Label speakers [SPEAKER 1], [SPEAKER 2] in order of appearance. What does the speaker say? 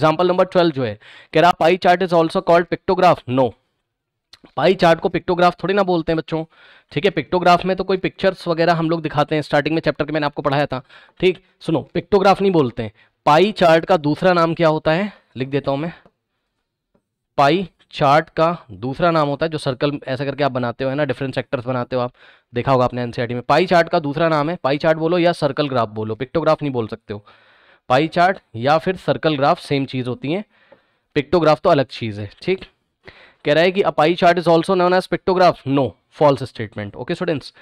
[SPEAKER 1] example number twelve जो है कह रहा pie chart is also called pictograph no pie chart को पिक्टोग्राफ थोड़ी ना बोलते हैं बच्चों ठीक है पिक्टोग्राफ में तो कोई पिक्चर्स वगैरह हम लोग दिखाते हैं स्टार्टिंग में चैप्टर के मैंने आपको पढ़ाया था ठीक सुनो पिक्टोग्राफ नहीं बोलते हैं पाई चार्ट का दूसरा नाम क्या होता है लिख देता हूं मैं पाई चार्ट का दूसरा नाम होता है जो सर्कल ऐसा करके आप बनाते हो है ना डिफरेंट सेक्टर्स बनाते हो आप देखा होगा आपने एनसीईआरटी e में पाई चार्ट का दूसरा नाम है पाई चार्ट बोलो या सर्कल ग्राफ बोलो पिक्टोग्राफ नहीं बोल सकते हो पाई चार्ट या फिर सर्कल ग्राफ सेम चीज़ होती है पिक्टोग्राफ तो अलग चीज़ है ठीक कह रहा है कि a pie chart is also known as pictograph no false statement okay students